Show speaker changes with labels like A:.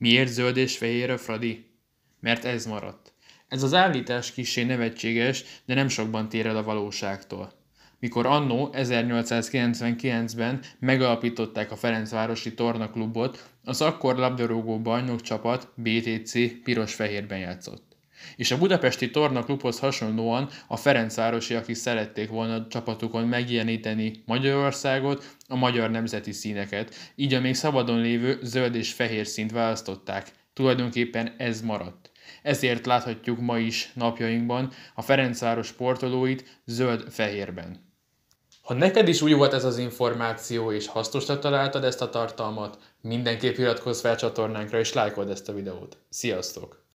A: Miért zöld és fehér a Fradi? Mert ez maradt. Ez az állítás kisé nevetséges, de nem sokban tér el a valóságtól. Mikor annó 1899-ben megalapították a Ferencvárosi Tornaklubot, az akkor labdarúgó bajnokcsapat BTC piros-fehérben játszott. És a budapesti tornaklubhoz hasonlóan a Ferencvárosi, akik szerették volna a csapatukon megjeleníteni Magyarországot, a magyar nemzeti színeket, így a még szabadon lévő zöld és fehér színt választották. Tulajdonképpen ez maradt. Ezért láthatjuk ma is napjainkban a Ferencváros sportolóit zöld-fehérben. Ha neked is új volt ez az információ, és hasznosra találtad ezt a tartalmat, mindenképp iratkozz fel csatornánkra, és lájkold ezt a videót. Sziasztok!